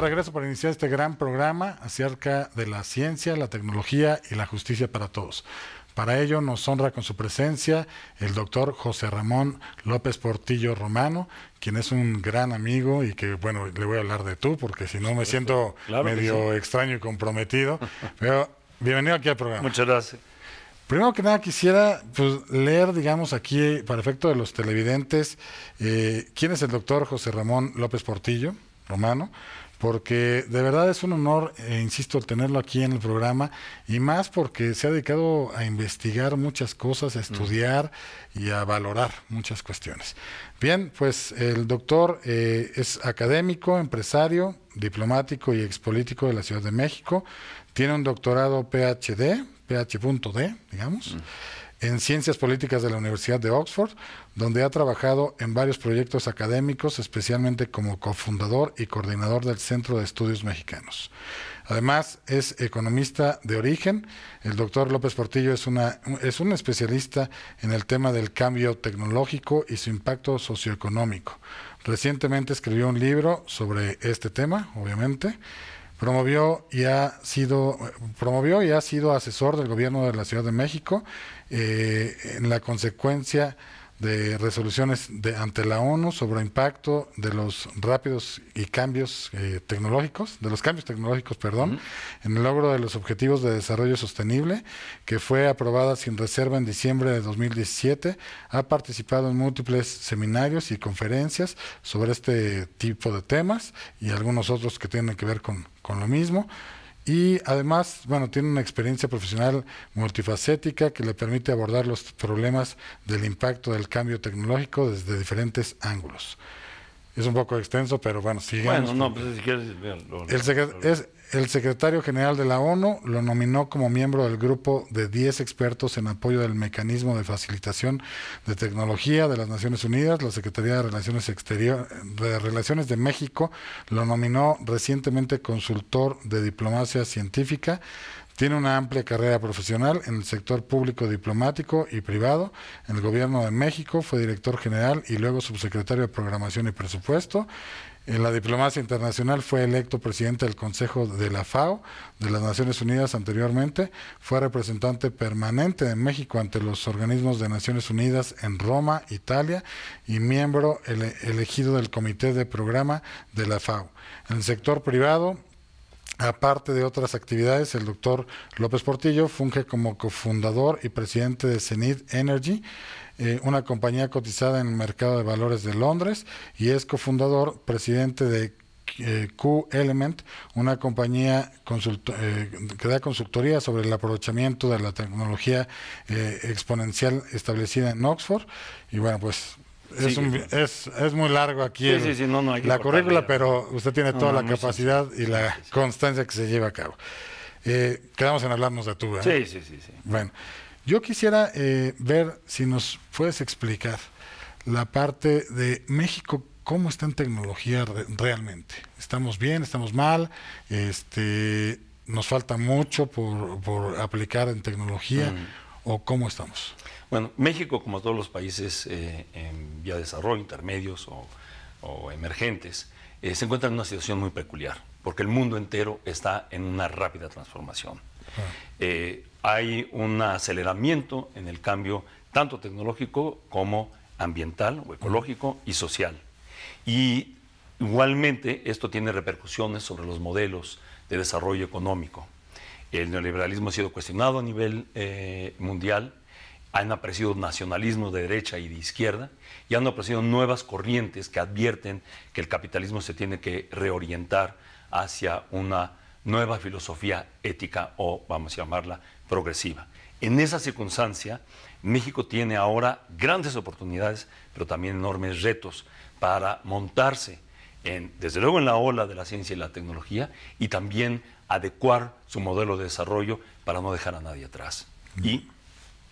regreso para iniciar este gran programa acerca de la ciencia, la tecnología y la justicia para todos. Para ello nos honra con su presencia el doctor José Ramón López Portillo Romano, quien es un gran amigo y que, bueno, le voy a hablar de tú porque si no me siento medio extraño y comprometido. Pero bienvenido aquí al programa. Muchas gracias. Primero que nada quisiera pues, leer, digamos, aquí, para efecto de los televidentes, eh, quién es el doctor José Ramón López Portillo Romano porque de verdad es un honor, eh, insisto, tenerlo aquí en el programa, y más porque se ha dedicado a investigar muchas cosas, a estudiar y a valorar muchas cuestiones. Bien, pues el doctor eh, es académico, empresario, diplomático y expolítico de la Ciudad de México, tiene un doctorado PhD, PH.D, digamos en Ciencias Políticas de la Universidad de Oxford, donde ha trabajado en varios proyectos académicos, especialmente como cofundador y coordinador del Centro de Estudios Mexicanos. Además, es economista de origen. El doctor López Portillo es, una, es un especialista en el tema del cambio tecnológico y su impacto socioeconómico. Recientemente escribió un libro sobre este tema, obviamente promovió y ha sido promovió y ha sido asesor del gobierno de la Ciudad de México eh, en la consecuencia de resoluciones de, ante la ONU sobre impacto de los rápidos y cambios eh, tecnológicos, de los cambios tecnológicos, perdón, en el logro de los objetivos de desarrollo sostenible, que fue aprobada sin reserva en diciembre de 2017, ha participado en múltiples seminarios y conferencias sobre este tipo de temas y algunos otros que tienen que ver con, con lo mismo y además, bueno, tiene una experiencia profesional multifacética que le permite abordar los problemas del impacto del cambio tecnológico desde diferentes ángulos. Es un poco extenso, pero bueno, sigamos. Bueno, no, pues si quieres... es, el secretario general de la ONU lo nominó como miembro del grupo de 10 expertos en apoyo del mecanismo de facilitación de tecnología de las Naciones Unidas. La Secretaría de Relaciones Exteriores de Relaciones de México lo nominó recientemente consultor de diplomacia científica. Tiene una amplia carrera profesional en el sector público diplomático y privado. En el Gobierno de México fue director general y luego subsecretario de Programación y Presupuesto. En la diplomacia internacional fue electo presidente del Consejo de la FAO de las Naciones Unidas anteriormente, fue representante permanente de México ante los organismos de Naciones Unidas en Roma, Italia, y miembro elegido del Comité de Programa de la FAO. En el sector privado, Aparte de otras actividades, el doctor López Portillo funge como cofundador y presidente de CENID Energy, eh, una compañía cotizada en el mercado de valores de Londres y es cofundador, presidente de eh, Q-Element, una compañía eh, que da consultoría sobre el aprovechamiento de la tecnología exponencial establecida en Oxford. Y bueno, pues es, es, es, muy largo aquí la currícula, pero usted tiene toda la capacidad y la constancia que se lleva a cabo. quedamos en hablarnos de tu. Sí, sí, sí, sí. Bueno. Yo quisiera eh, ver si nos puedes explicar la parte de México, cómo está en tecnología realmente. ¿Estamos bien? ¿Estamos mal? Este, ¿Nos falta mucho por, aplicar en tecnología? Mm. ¿O cómo estamos? Bueno, México, como todos los países eh, en vía de desarrollo, intermedios o, emergentes, eh, se encuentra en una situación muy peculiar, porque el mundo entero está en una rápida transformación hay un aceleramiento en el cambio tanto tecnológico como ambiental o ecológico y social. Y igualmente esto tiene repercusiones sobre los modelos de desarrollo económico. El neoliberalismo ha sido cuestionado a nivel eh, mundial, han aparecido nacionalismos de derecha y de izquierda y han aparecido nuevas corrientes que advierten que el capitalismo se tiene que reorientar hacia una nueva filosofía ética o, vamos a llamarla, progresiva. En esa circunstancia, México tiene ahora grandes oportunidades, pero también enormes retos para montarse, en, desde luego en la ola de la ciencia y la tecnología, y también adecuar su modelo de desarrollo para no dejar a nadie atrás mm. y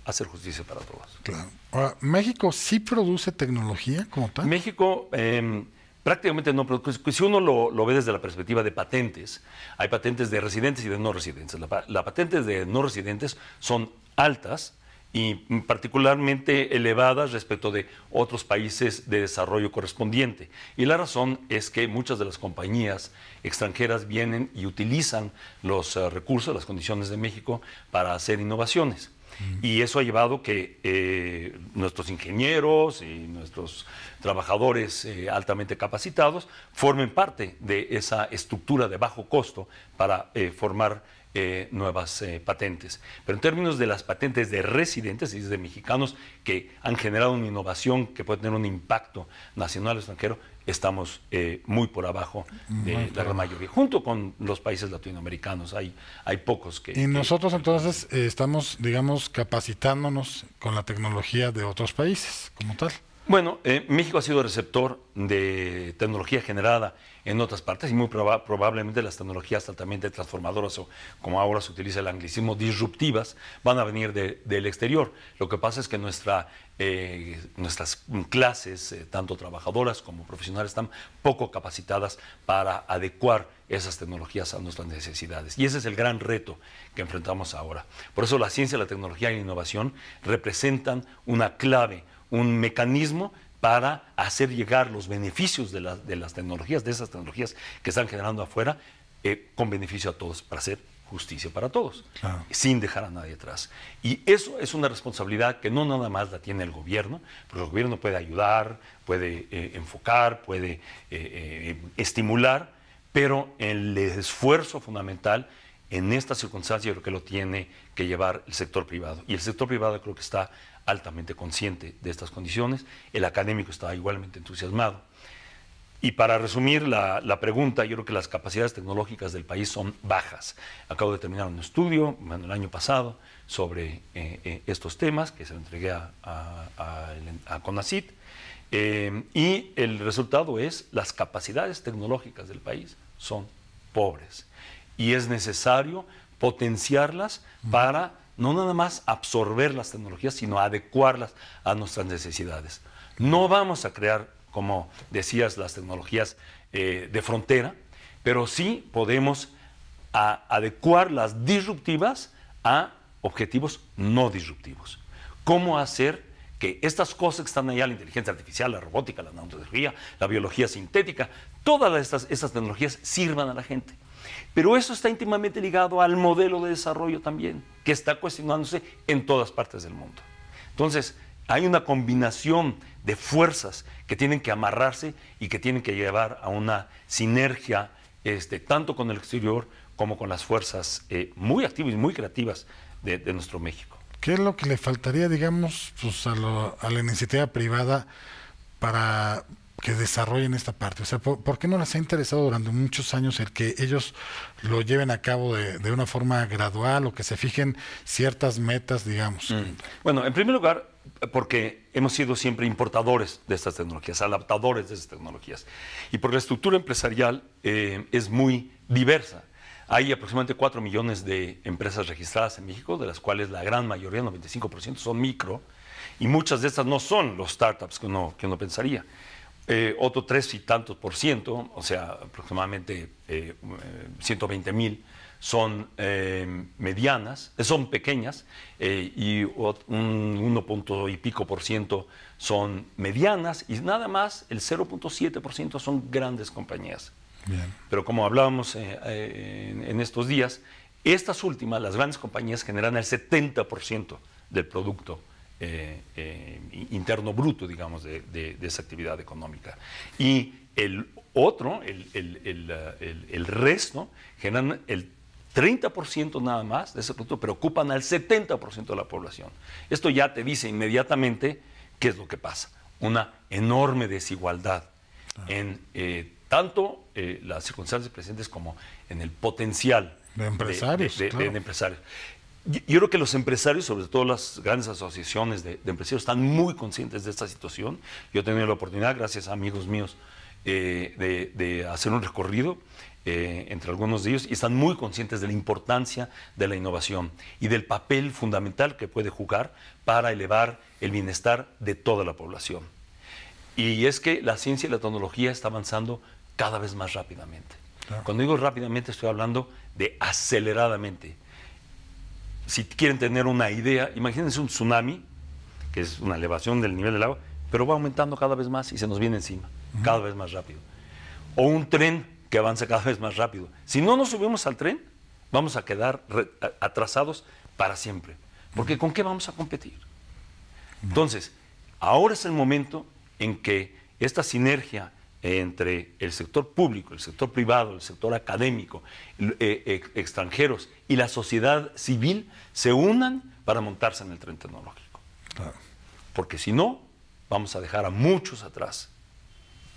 hacer justicia para todos. Claro. Ahora, ¿México sí produce tecnología como tal? México... Em, Prácticamente no, pero pues, pues, si uno lo, ve desde la perspectiva de patentes, hay patentes de residentes y de no residentes. Las la patentes de no residentes son altas y particularmente elevadas respecto de otros países de desarrollo correspondiente. Y la razón es que muchas de las compañías extranjeras vienen y utilizan los eh, recursos, las condiciones de México para hacer innovaciones. Y eso ha llevado que eh, nuestros ingenieros y nuestros trabajadores eh, altamente capacitados formen parte de esa estructura de bajo costo para eh, formar nuevas patentes. Pero en términos de las patentes de residentes y de mexicanos que han generado una innovación que puede tener un impacto nacional o extranjero, estamos eh, muy por abajo de la mayoría, junto con los países latinoamericanos, hay, hay pocos que... Y nosotros entonces eh, estamos, digamos, capacitándonos con la tecnología de otros países como tal. Bueno, eh, México ha sido receptor de tecnología generada en otras partes y muy probablemente las tecnologías altamente transformadoras o como ahora se utiliza el anglicismo disruptivas van a venir del exterior. Lo que pasa es que nuestra, eh, nuestras clases, eh, tanto trabajadoras como profesionales, están poco capacitadas para adecuar esas tecnologías a nuestras necesidades. Y ese es el gran reto que enfrentamos ahora. Por eso la ciencia, la tecnología y la innovación representan una clave, un mecanismo para hacer llegar los beneficios de, las tecnologías, de esas tecnologías que están generando afuera, eh, con beneficio a todos, para hacer justicia para todos, sin dejar a nadie atrás. Y eso es una responsabilidad que no nada más la tiene el gobierno, porque el gobierno puede ayudar, puede eh, enfocar, puede eh, estimular, pero el esfuerzo fundamental en esta circunstancia creo que lo tiene que llevar el sector privado. Y el sector privado creo que está altamente consciente de estas condiciones, el académico estaba igualmente entusiasmado. Y para resumir la, pregunta, yo creo que las capacidades tecnológicas del país son bajas. Acabo de terminar un estudio el año pasado sobre eh, eh, estos temas que se lo entregué a, a, CONACIT eh, y el resultado es las capacidades tecnológicas del país son pobres y es necesario potenciarlas para no nada más absorber las tecnologías, sino adecuarlas a nuestras necesidades. No vamos a crear, como decías, las tecnologías eh, de frontera, pero sí podemos adecuar las disruptivas a objetivos no disruptivos. ¿Cómo hacer que estas cosas que están allá, la inteligencia artificial, la robótica, la nanotecnología, la biología sintética, todas estas, estas tecnologías sirvan a la gente? Pero eso está íntimamente ligado al modelo de desarrollo también, que está cuestionándose en todas partes del mundo. Entonces, hay una combinación de fuerzas que tienen que amarrarse y que tienen que llevar a una sinergia este, tanto con el exterior como con las fuerzas eh, muy activas y muy creativas de, nuestro México. ¿Qué es lo que le faltaría, digamos, pues, a la iniciativa privada para que desarrollen esta parte. O sea, ¿por, qué no les ha interesado durante muchos años el que ellos lo lleven a cabo de, una forma gradual o que se fijen ciertas metas, digamos? Mm. Bueno, en primer lugar, porque hemos sido siempre importadores de estas tecnologías, adaptadores de estas tecnologías, y porque la estructura empresarial eh, es muy diversa. Hay aproximadamente 4 millones de empresas registradas en México, de las cuales la gran mayoría, el 95%, son micro, y muchas de estas no son los startups que que uno pensaría. Eh, otro tres y tantos por ciento, o sea, aproximadamente 120 eh, eh, mil, son medianas, son pequeñas, y un 1. y pico por ciento son medianas, y nada más el 0.7 por ciento son grandes compañías. Pero como hablábamos en estos días, estas últimas, las grandes compañías, generan el 70 por ciento del producto eh, eh, interno bruto, digamos, de, esa actividad económica. Y el otro, el, eh, resto, generan el 30% nada más de ese producto, pero ocupan al 70% de la población. Esto ya te dice inmediatamente qué es lo que pasa. Una enorme desigualdad ah. en tanto las circunstancias presentes como en el potencial de de empresarios. Yo, creo que los empresarios, sobre todo las grandes asociaciones de, de, empresarios, están muy conscientes de esta situación. Yo he tenido la oportunidad, gracias a amigos míos, eh, de, de, hacer un recorrido eh, entre algunos de ellos y están muy conscientes de la importancia de la innovación y del papel fundamental que puede jugar para elevar el bienestar de toda la población. Y es que la ciencia y la tecnología está avanzando cada vez más rápidamente. Cuando digo rápidamente estoy hablando de aceleradamente si quieren tener una idea, imagínense un tsunami, que es una elevación del nivel del agua, pero va aumentando cada vez más y se nos viene encima, cada vez más rápido. O un tren que avanza cada vez más rápido. Si no nos subimos al tren, vamos a quedar atrasados para siempre. Porque ¿con qué vamos a competir? Entonces, ahora es el momento en que esta sinergia entre el sector público, el sector privado, el sector académico, eh, eh, extranjeros y la sociedad civil se unan para montarse en el tren tecnológico. Porque si no, vamos a dejar a muchos atrás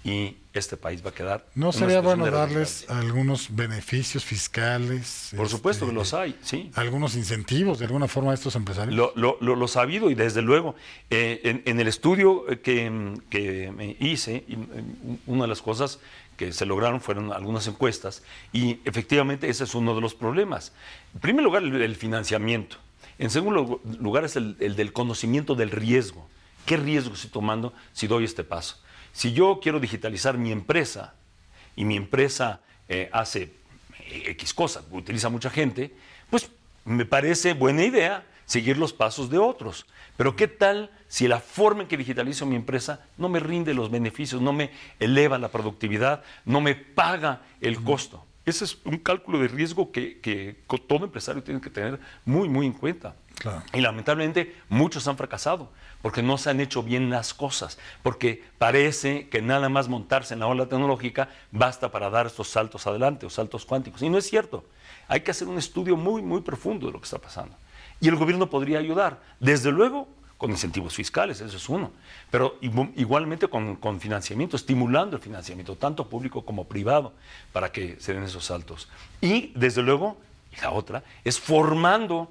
y este país va a quedar. ¿No sería bueno darles algunos beneficios fiscales? Por supuesto que este, los hay, sí. ¿Algunos incentivos de alguna forma a estos empresarios? Lo, sabido y desde luego, eh, en, el estudio que, me hice, mm, una de las cosas que se lograron fueron algunas encuestas y efectivamente ese es uno de los problemas. En primer lugar, el financiamiento. En segundo lugar es el, el del conocimiento del riesgo. ¿Qué riesgo estoy tomando si doy este paso? Si yo quiero digitalizar mi empresa y mi empresa eh, hace eh, X cosas, utiliza mucha gente, pues me parece buena idea seguir los pasos de otros. Pero ¿qué tal si la forma en que digitalizo mi empresa no me rinde los beneficios, no me eleva la productividad, no me paga el costo? Ese es un cálculo de riesgo que, que todo empresario tiene que tener muy, muy en cuenta. Y lamentablemente muchos han fracasado porque no se han hecho bien las cosas, porque parece que nada más montarse en la ola tecnológica basta para dar estos saltos adelante o saltos cuánticos. Y no es cierto. Hay que hacer un estudio muy, muy profundo de lo que está pasando. Y el gobierno podría ayudar, desde luego, con incentivos fiscales, eso es uno, pero igualmente con, con financiamiento, estimulando el financiamiento, tanto público como privado, para que se den esos saltos. Y, desde luego, la otra, es formando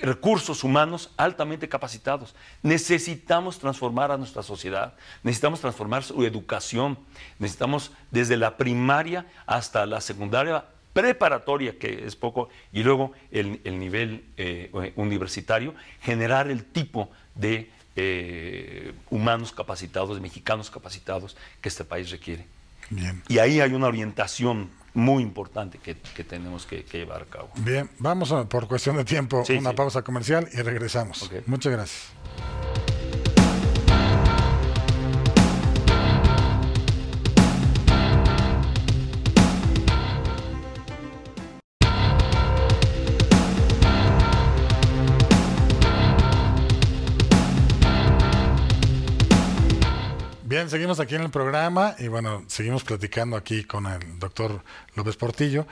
recursos humanos altamente capacitados. Necesitamos transformar a nuestra sociedad, necesitamos transformar su educación, necesitamos desde la primaria hasta la secundaria preparatoria, que es poco, y luego el, nivel eh, universitario, generar el tipo de eh, humanos capacitados, mexicanos capacitados que este país requiere. Y ahí hay una orientación muy importante que, tenemos que, llevar a cabo. Bien, vamos por cuestión de tiempo, a una pausa comercial y regresamos. Muchas gracias. seguimos aquí en el programa y bueno, seguimos platicando aquí con el doctor López Portillo.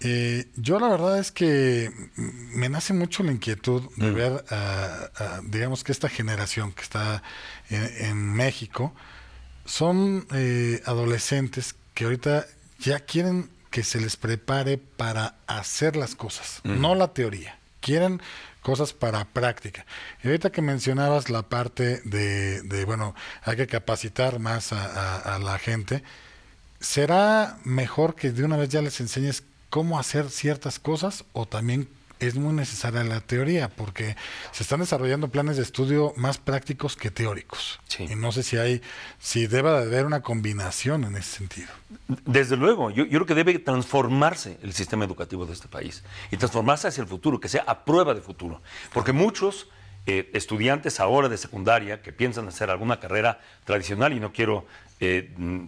Eh, yo la verdad es que me nace mucho la inquietud de ver, digamos que esta generación que está en, México, son eh, adolescentes que ahorita ya quieren que se les prepare para hacer las cosas, no la teoría. Quieren cosas para práctica. Y ahorita que mencionabas la parte de, bueno, hay que capacitar más a, la gente, ¿será mejor que de una vez ya les enseñes cómo hacer ciertas cosas o también es muy necesaria la teoría, porque se están desarrollando planes de estudio más prácticos que teóricos. Y no sé si hay, si debe haber una combinación en ese sentido. Desde luego, yo, creo que debe transformarse el sistema educativo de este país y transformarse hacia el futuro, que sea a prueba de futuro. Porque muchos eh, estudiantes ahora de secundaria que piensan hacer alguna carrera tradicional, y no quiero eh, mm,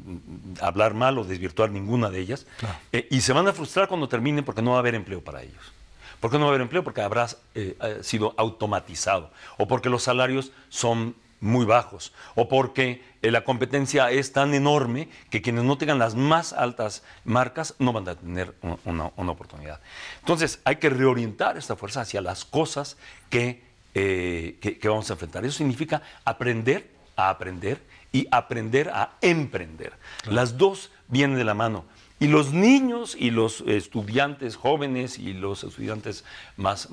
hablar mal o desvirtuar ninguna de ellas, eh, y se van a frustrar cuando terminen porque no va a haber empleo para ellos. ¿Por qué no va a haber empleo? Porque habrá eh, sido automatizado, o porque los salarios son muy bajos, o porque eh, la competencia es tan enorme que quienes no tengan las más altas marcas no van a tener una, oportunidad. Entonces, hay que reorientar esta fuerza hacia las cosas eh, que, vamos a enfrentar. Eso significa aprender a aprender y aprender a emprender. Las dos vienen de la mano. Y los niños y los estudiantes jóvenes y los estudiantes más,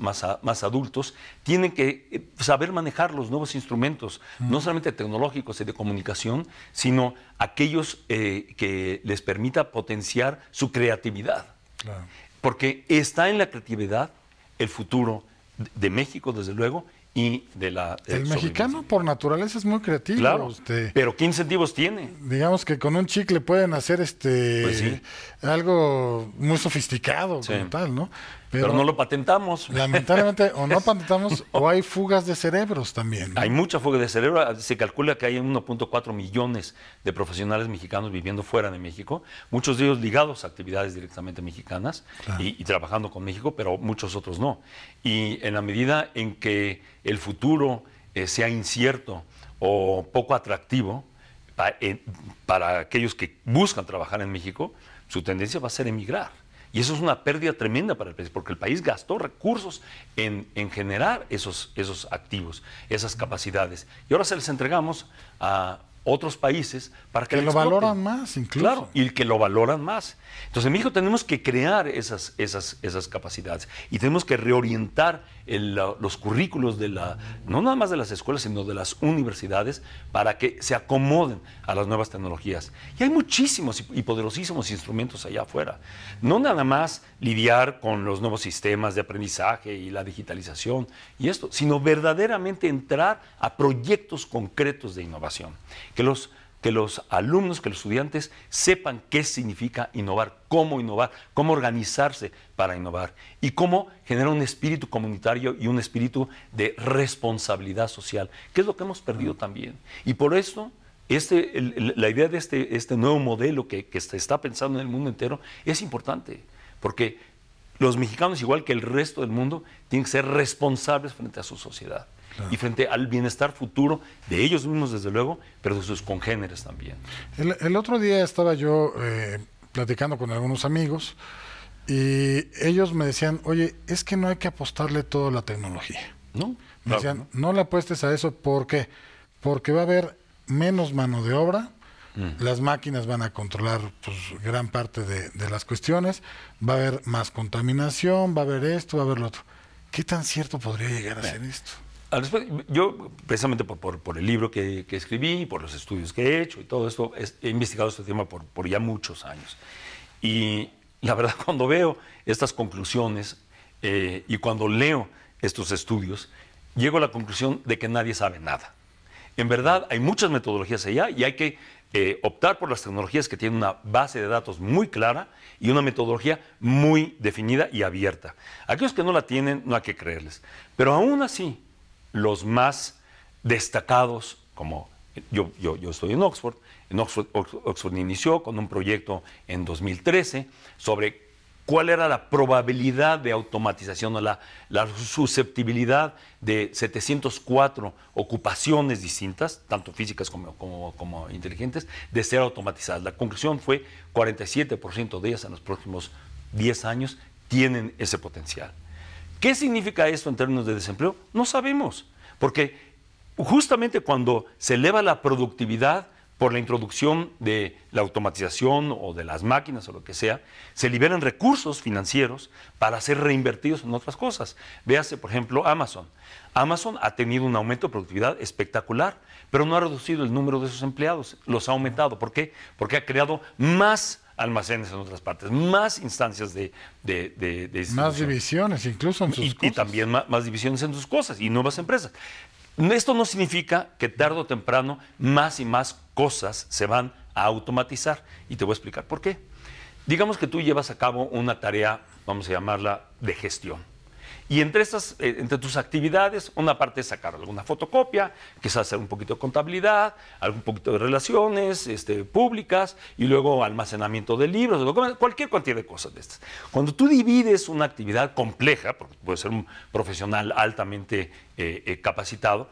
adultos tienen que eh, saber manejar los nuevos instrumentos, no mm. solamente tecnológicos y de comunicación, sino aquellos eh, que les permita potenciar su creatividad. Porque está en la creatividad el futuro de México, desde luego, y de la... Eh, el mexicano por naturaleza es muy creativo. Claro, este, pero ¿qué incentivos tiene? Digamos que con un chicle pueden hacer este pues algo muy sofisticado como tal, ¿no? Pero, no lo patentamos. Lamentablemente, o no patentamos, o hay fugas de cerebros también. Hay mucha fuga de cerebro. Se calcula que hay 1.4 millones de profesionales mexicanos viviendo fuera de México, muchos de ellos ligados a actividades directamente mexicanas y, trabajando con México, pero muchos otros no. Y en la medida en que el futuro eh, sea incierto o poco atractivo para aquellos que buscan trabajar en México, su tendencia va a ser emigrar. Y eso es una pérdida tremenda para el país, porque el país gastó recursos en, en generar esos, esos activos, esas capacidades. Y ahora se les entregamos a otros países para que, lo valoran más incluso. Claro, y que lo valoran más. Entonces, en México tenemos que crear esas, esas, esas capacidades y tenemos que reorientar los currículos de la, no nada más de las escuelas, sino de las universidades, para que se acomoden a las nuevas tecnologías. Y hay muchísimos y poderosísimos instrumentos allá afuera. No nada más lidiar con los nuevos sistemas de aprendizaje y la digitalización y esto, sino verdaderamente entrar a proyectos concretos de innovación, que los que los alumnos, que los estudiantes sepan qué significa innovar, cómo innovar, cómo organizarse para innovar y cómo generar un espíritu comunitario y un espíritu de responsabilidad social, que es lo que hemos perdido también. Y por eso este, la idea de este, este nuevo modelo que se está pensando en el mundo entero es importante, porque los mexicanos, igual que el resto del mundo, tienen que ser responsables frente a su sociedad y frente al bienestar futuro de ellos mismos, desde luego, pero de sus congéneres también. El, otro día estaba yo eh, platicando con algunos amigos y ellos me decían, oye, es que no hay que apostarle todo a la tecnología. No. Me decían, no. le apuestes a eso porque, porque va a haber menos mano de obra, mm. las máquinas van a controlar pues, gran parte de, las cuestiones, va a haber más contaminación, va a haber esto, va a haber lo otro. ¿Qué tan cierto podría llegar a ser esto? Yo, precisamente por, el libro que, que, escribí, por los estudios que he hecho y todo esto, he investigado este tema por, ya muchos años. Y la verdad, cuando veo estas conclusiones eh, y cuando leo estos estudios, llego a la conclusión de que nadie sabe nada. En verdad, hay muchas metodologías allá y hay que eh, optar por las tecnologías que tienen una base de datos muy clara y una metodología muy definida y abierta. Aquellos que no la tienen, no hay que creerles. Pero aún así, los más destacados, como yo, estoy en Oxford, Oxford, inició con un proyecto en 2013 sobre cuál era la probabilidad de automatización o la, susceptibilidad de 704 ocupaciones distintas, tanto físicas como, inteligentes, de ser automatizadas. La conclusión fue 47% de ellas en los próximos 10 años tienen ese potencial. ¿Qué significa esto en términos de desempleo? No sabemos, porque justamente cuando se eleva la productividad por la introducción de la automatización o de las máquinas o lo que sea, se liberan recursos financieros para ser reinvertidos en otras cosas. Véase, por ejemplo, Amazon. Amazon ha tenido un aumento de productividad espectacular, pero no ha reducido el número de sus empleados, los ha aumentado. ¿Por qué? Porque ha creado más almacenes en otras partes, más instancias de, Más divisiones, incluso en sus y, cosas. Y también más, más divisiones en sus cosas y nuevas empresas. Esto no significa que tarde o temprano más y más cosas se van a automatizar. Y te voy a explicar por qué. Digamos que tú llevas a cabo una tarea, vamos a llamarla, de gestión. Y entre, eh, entre tus actividades, una parte es sacar alguna fotocopia, quizás hacer un poquito de contabilidad, algún poquito de relaciones este, públicas y luego almacenamiento de libros, cualquier cantidad de cosas de estas. Cuando tú divides una actividad compleja, porque puede ser un profesional altamente eh, eh, capacitado,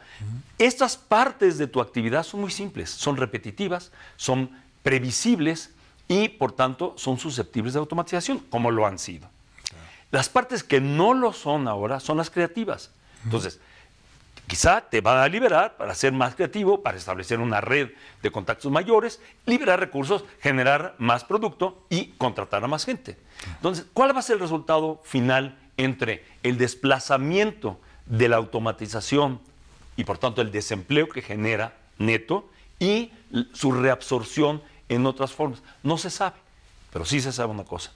estas partes de tu actividad son muy simples, son repetitivas, son previsibles y por tanto son susceptibles de automatización, como lo han sido. Las partes que no lo son ahora son las creativas. Entonces, quizá te van a liberar para ser más creativo, para establecer una red de contactos mayores, liberar recursos, generar más producto y contratar a más gente. Entonces, ¿cuál va a ser el resultado final entre el desplazamiento de la automatización y por tanto el desempleo que genera neto y su reabsorción en otras formas? No se sabe, pero sí se sabe una cosa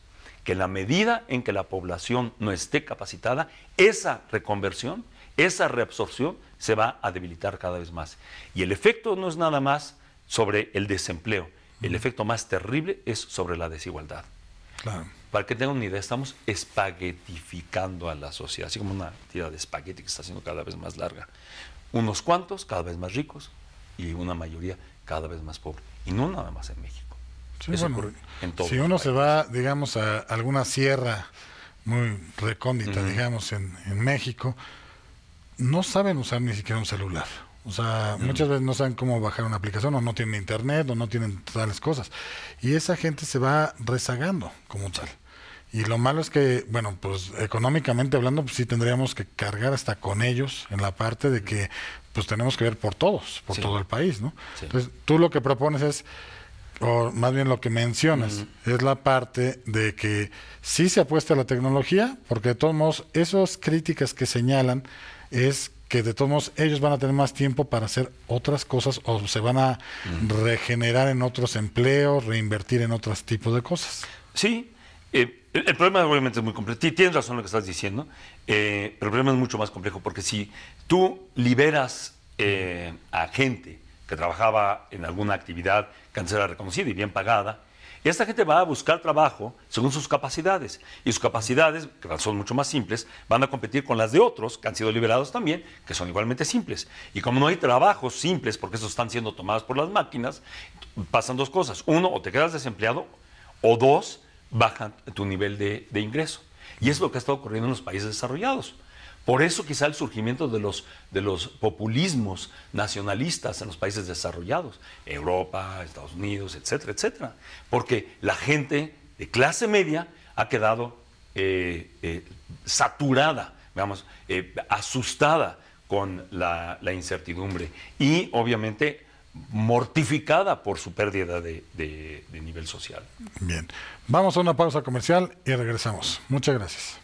que la medida en que la población no esté capacitada, esa reconversión, esa reabsorción se va a debilitar cada vez más. Y el efecto no es nada más sobre el desempleo, el efecto más terrible es sobre la desigualdad. Para que tengan una idea, estamos espaguetificando a la sociedad, así como una tira de espagueti que está siendo cada vez más larga. Unos cuantos cada vez más ricos y una mayoría cada vez más pobre. Y no nada más en México. Sí, Si uno se va, digamos, a alguna sierra muy recóndita, digamos, en, México, no saben usar ni siquiera un celular. O sea, muchas veces no saben cómo bajar una aplicación, o no tienen internet, o no tienen tales cosas. Y esa gente se va rezagando como tal. Y lo malo es que, bueno, pues económicamente hablando, pues sí tendríamos que cargar hasta con ellos en la parte de que, pues tenemos que ver por todos, por todo el país, ¿no? Entonces, tú lo que propones es o más bien lo que mencionas, es la parte de que sí se apuesta a la tecnología, porque de todos modos, esas críticas que señalan es que de todos modos ellos van a tener más tiempo para hacer otras cosas o se van a regenerar en otros empleos, reinvertir en otros tipos de cosas. Sí, eh, el, problema obviamente es muy complejo. Tienes razón lo que estás diciendo, eh, pero el problema es mucho más complejo porque si tú liberas eh, a gente, que trabajaba en alguna actividad que reconocida y bien pagada, y esta gente va a buscar trabajo según sus capacidades. Y sus capacidades, que son mucho más simples, van a competir con las de otros, que han sido liberados también, que son igualmente simples. Y como no hay trabajos simples, porque esos están siendo tomados por las máquinas, pasan dos cosas. Uno, o te quedas desempleado, o dos, baja tu nivel de, de ingreso. Y es lo que ha estado ocurriendo en los países desarrollados. Por eso quizá el surgimiento de los, de los populismos nacionalistas en los países desarrollados, Europa, Estados Unidos, etcétera, etcétera. Porque la gente de clase media ha quedado eh, eh, saturada, digamos, eh, asustada con la, incertidumbre y obviamente mortificada por su pérdida de nivel social. Bien, vamos a una pausa comercial y regresamos. Muchas gracias.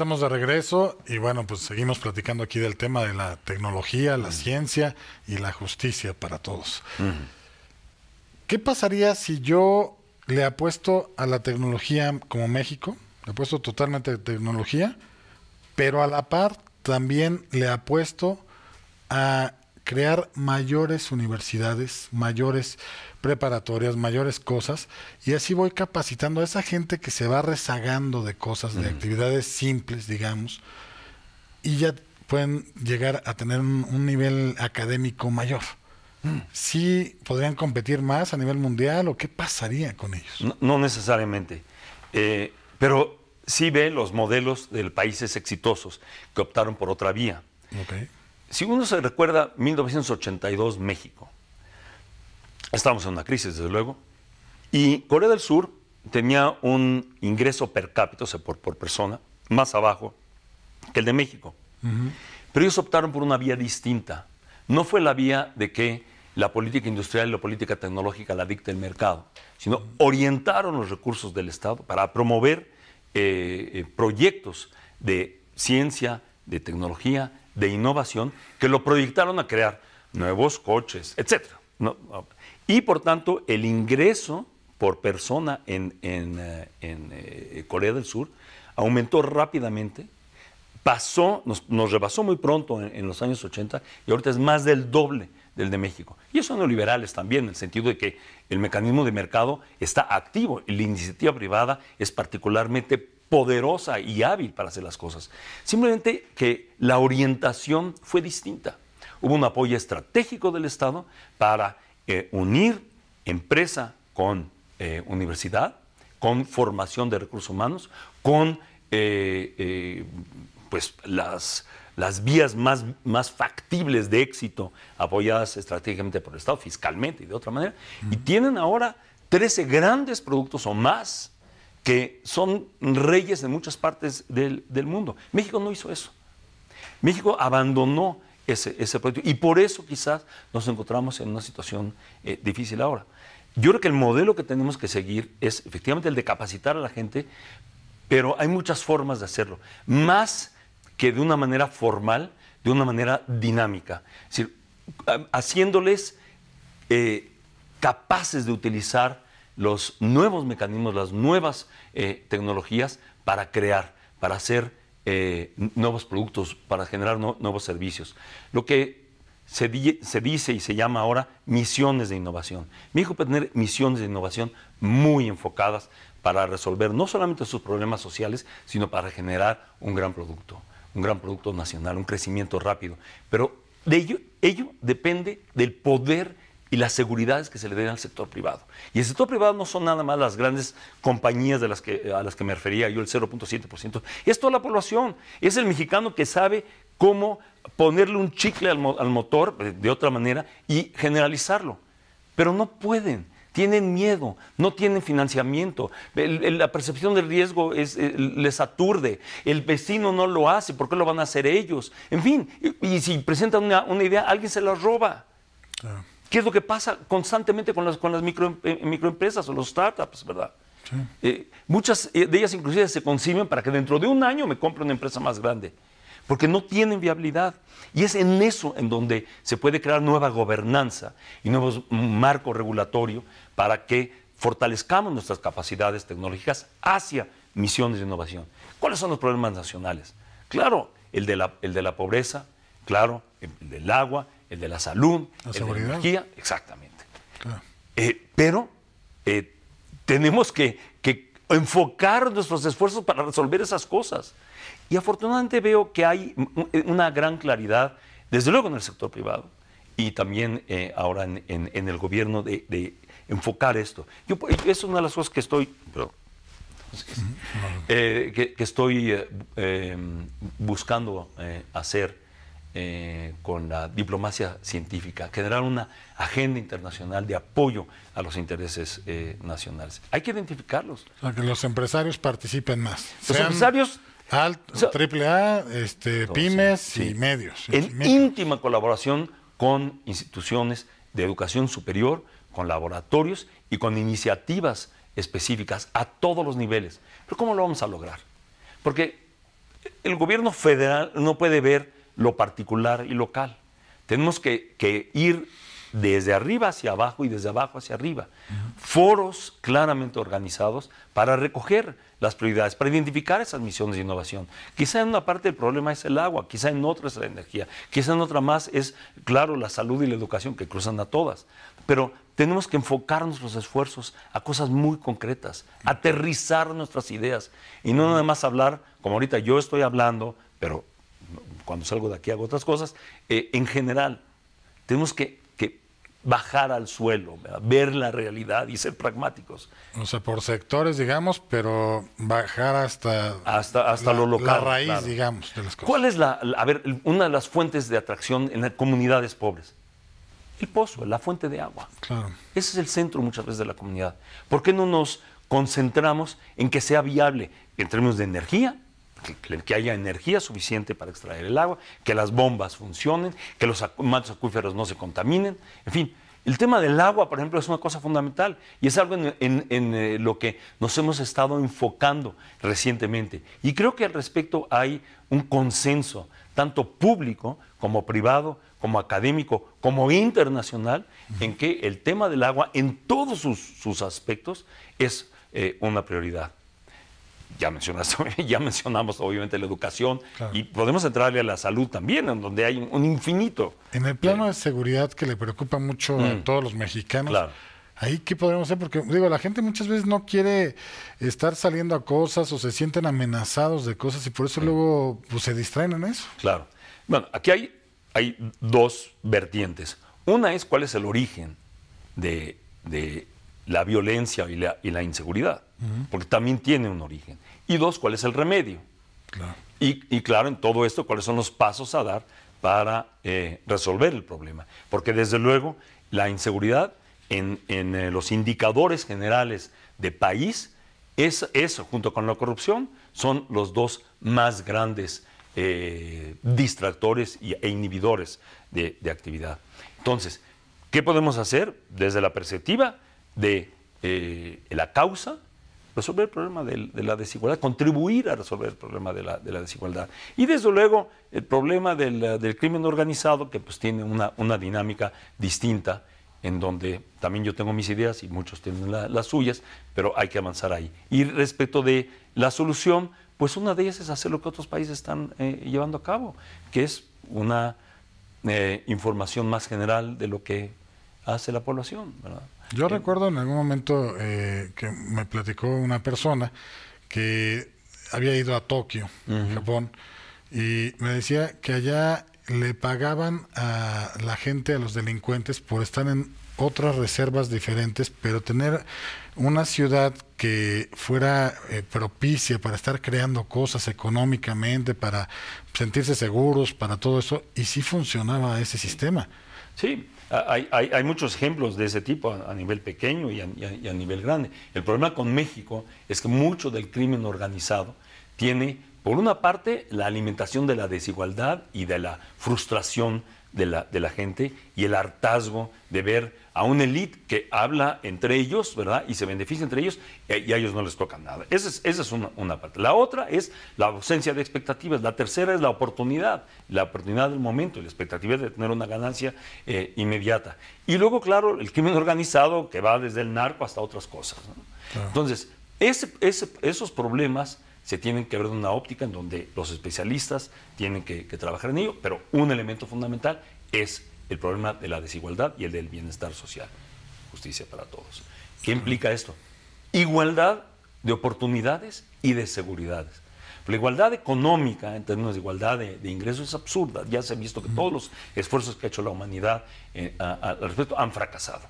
estamos de regreso y bueno, pues seguimos platicando aquí del tema de la tecnología, la ciencia y la justicia para todos. ¿Qué pasaría si yo le apuesto a la tecnología como México? Le apuesto totalmente a tecnología, pero a la par también le apuesto a crear mayores universidades, mayores preparatorias, mayores cosas, y así voy capacitando a esa gente que se va rezagando de cosas, de actividades simples, digamos, y ya pueden llegar a tener un, nivel académico mayor. Mm. ¿Sí podrían competir más a nivel mundial o qué pasaría con ellos? No, necesariamente, eh, pero sí ve los modelos de países exitosos que optaron por otra vía. Okay si uno se recuerda 1982 México, estamos en una crisis desde luego, y Corea del Sur tenía un ingreso per cápita, o sea, por, persona, más abajo que el de México. Pero ellos optaron por una vía distinta. No fue la vía de que la política industrial y la política tecnológica la dicta el mercado, sino orientaron los recursos del Estado para promover eh, eh, proyectos de ciencia, de tecnología, de innovación que lo proyectaron a crear nuevos coches, etc. Y por tanto, el ingreso por persona en, eh, eh, Corea del Sur aumentó rápidamente, pasó, nos, rebasó muy pronto en, los años 80 y ahorita es más del doble del de México. Y eso son también, en el sentido de que el mecanismo de mercado está activo y la iniciativa privada es particularmente poderosa y hábil para hacer las cosas. Simplemente que la orientación fue distinta. Hubo un apoyo estratégico del Estado para eh, unir empresa con eh, universidad, con formación de recursos humanos, con eh, pues las, vías más, factibles de éxito apoyadas estratégicamente por el Estado, fiscalmente y de otra manera. Y tienen ahora 13 grandes productos o más que son reyes de muchas partes del, mundo. México no hizo eso. México abandonó ese, proyecto y por eso quizás nos encontramos en una situación eh, difícil ahora. Yo creo que el modelo que tenemos que seguir es efectivamente el de capacitar a la gente, pero hay muchas formas de hacerlo, más que de una manera formal, de una manera dinámica, es decir, haciéndoles eh, capaces de utilizar los nuevos mecanismos, las nuevas eh, tecnologías para crear, para hacer eh, nuevos productos, para generar nuevos servicios. Lo que se, dice y se llama ahora misiones de innovación. hijo puede tener misiones de innovación muy enfocadas para resolver no solamente sus problemas sociales, sino para generar un gran producto, un gran producto nacional, un crecimiento rápido. Pero de ello, ello depende del poder y las seguridades que se le den al sector privado. Y el sector privado no son nada más las grandes compañías de las que, eh, a las que me refería yo, el 0.7%, es toda la población, es el mexicano que sabe cómo ponerle un chicle al, motor eh, de otra manera y generalizarlo. Pero no pueden tienen miedo, no tienen financiamiento, la percepción del riesgo eh, les aturde, el vecino no lo hace, ¿por qué lo van a hacer ellos? En fin, y, si presentan una, una, idea, alguien se la roba. Claro. ¿Qué es lo que pasa constantemente con las, eh, microempresas o los startups, verdad? Eh, muchas eh, de ellas inclusive se conciben para que dentro de un año me compre una empresa más grande, porque no tienen viabilidad. Y es en eso en donde se puede crear nueva gobernanza y nuevos marco regulatorio para que fortalezcamos nuestras capacidades tecnológicas hacia misiones de innovación. ¿Cuáles son los problemas nacionales? Claro, el de la, el de la pobreza, claro, el del agua, el de la salud, la energía, exactamente. Eh, pero eh, tenemos que, enfocar nuestros esfuerzos para resolver esas cosas. Y afortunadamente veo que hay una gran claridad, desde luego en el sector privado y también eh, ahora en, el gobierno de, enfocar esto. Yo, es una de las cosas que estoy, estoy buscando hacer eh, con la diplomacia científica, generar una agenda internacional de apoyo a los intereses eh, nacionales. Hay que identificarlos. O que los empresarios participen más. Los empresarios... AAA, este, pymes y medios. En íntima colaboración con instituciones de educación superior, con laboratorios y con iniciativas específicas a todos los niveles. Pero ¿cómo lo vamos a lograr? Porque el gobierno federal no puede ver lo particular y local. Tenemos que, ir desde arriba hacia abajo y desde abajo hacia arriba. Foros claramente organizados para recoger las prioridades, para identificar esas misiones de innovación. Quizá en una parte el problema es el agua, quizá en otra es la energía, quizá en otra más es, claro, la salud y la educación que cruzan a todas. Pero tenemos que enfocarnos nuestros esfuerzos a cosas muy concretas, aterrizar nuestras ideas y no nada más hablar, como ahorita yo estoy hablando, pero cuando salgo de aquí hago otras cosas, eh, en general tenemos que, bajar al suelo, ver la realidad y ser pragmáticos. O sea, por sectores, digamos, pero bajar hasta, hasta, hasta la, lo local. La raíz, digamos, de las cosas. ¿Cuál es a ver, una de las fuentes de atracción en las comunidades pobres? El pozo, la fuente de agua. Claro. Ese es el centro muchas veces de la comunidad. ¿Por qué no nos concentramos en que sea viable en términos de energía, que, haya energía suficiente para extraer el agua, que las bombas funcionen, que los machos acuíferos no se contaminen, en fin. El tema del agua, por ejemplo, es una cosa fundamental y es algo en, eh, lo que nos hemos estado enfocando recientemente. Y creo que al respecto hay un consenso, tanto público como privado, como académico, como internacional, en que el tema del agua en todos sus, aspectos es eh, una prioridad ya, mencionaste, ya mencionamos obviamente la educación y podemos entrarle a la salud también, en donde hay un infinito. En el plano eh, de seguridad que le preocupa mucho a mm. todos los mexicanos, ahí qué podemos hacer, porque digo, la gente muchas veces no quiere estar saliendo a cosas o se sienten amenazados de cosas y por eso mm. luego pues, se distraen en eso. Claro. Bueno, aquí hay, hay dos vertientes. Una es cuál es el origen de, la violencia y la inseguridad porque también tiene un origen. Y dos, ¿cuál es el remedio? Y, claro, en todo esto, ¿cuáles son los pasos a dar para eh, resolver el problema? Porque desde luego la inseguridad en, eh, los indicadores generales de país es eso, junto con la corrupción, son los dos más grandes eh, distractores e inhibidores de, actividad. Entonces, ¿qué podemos hacer desde la perspectiva de la causa resolver el problema de, la desigualdad, contribuir a resolver el problema de la, desigualdad. Y desde luego el problema del, crimen organizado, que pues tiene una, dinámica distinta, en donde también yo tengo mis ideas y muchos tienen las suyas, pero hay que avanzar ahí. Y respecto de la solución, pues una de ellas es hacer lo que otros países están eh, llevando a cabo, que es una eh, información más general de lo que hace la población. Yo eh, recuerdo en algún momento eh, que me platicó una persona que había ido a Tokio, Japón, y me decía que allá le pagaban a la gente, a los delincuentes, por estar en otras reservas diferentes, pero tener una ciudad que fuera eh, propicia para estar creando cosas económicamente, para sentirse seguros, para todo eso, y si funcionaba ese sistema. Sí, hay, muchos ejemplos de ese tipo a, nivel pequeño y a, nivel grande. El problema con México es que mucho del crimen organizado tiene, por una parte, la alimentación de la desigualdad y de la frustración de la, de la gente y el hartazgo de ver a una élite que habla entre ellos, ¿verdad? Y se beneficia entre ellos eh, y a ellos no les toca nada. Esa es, esa es una, parte. La otra es la ausencia de expectativas. La tercera es la oportunidad, la oportunidad del momento, la expectativa de tener una ganancia eh, inmediata. Y luego, claro, el crimen organizado que va desde el narco hasta otras cosas. Entonces, ese, ese, esos problemas se tienen que ver de una óptica en donde los especialistas tienen que, trabajar en ello, pero un elemento fundamental es el problema de la desigualdad y el del bienestar social. Justicia para todos. ¿Qué implica esto? Igualdad de oportunidades y de seguridades. la igualdad económica, en términos de igualdad de, ingresos, es absurda. Ya se ha visto que todos los esfuerzos que ha hecho la humanidad eh, al respecto han fracasado.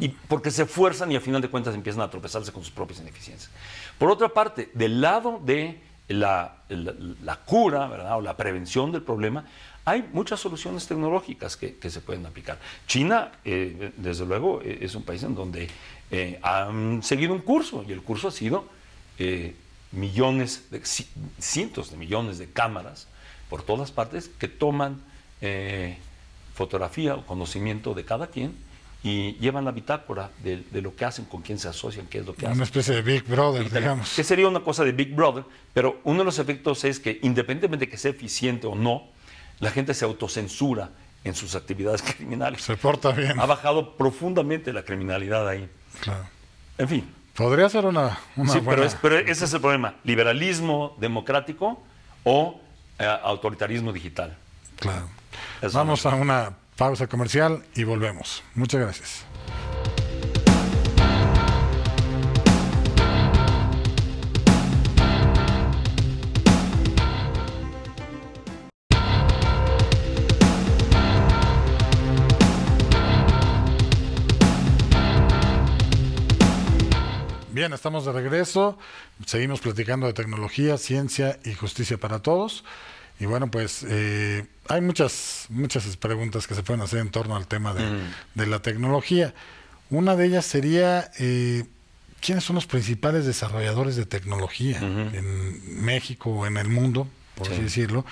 Y porque se fuerzan y al final de cuentas empiezan a tropezarse con sus propias ineficiencias. Por otra parte, del lado de la, cura, O la prevención del problema, hay muchas soluciones tecnológicas que, se pueden aplicar. China, eh, desde luego, eh, es un país en donde eh, han seguido un curso y el curso ha sido millones, de, cientos de millones de cámaras por todas partes que toman fotografía o conocimiento de cada quien y llevan la bitácora de, lo que hacen, con quién se asocian, qué es lo que una hacen. Una especie de Big Brother, digamos. Que sería una cosa de Big Brother, pero uno de los efectos es que independientemente de que sea eficiente o no, la gente se autocensura en sus actividades criminales. Se porta bien. Ha bajado profundamente la criminalidad ahí. Claro. En fin. Podría ser una, sí, pero, ese es el problema. Liberalismo democrático o eh, autoritarismo digital. Claro. Vamos a una Pausa comercial y volvemos. Muchas gracias. Bien, estamos de regreso. Seguimos platicando de tecnología, ciencia y justicia para todos. Y bueno, pues eh, hay muchas, muchas preguntas que se pueden hacer en torno al tema de, la tecnología. Una de ellas sería, eh, ¿quiénes son los principales desarrolladores de tecnología en México o en el mundo, por así decirlo?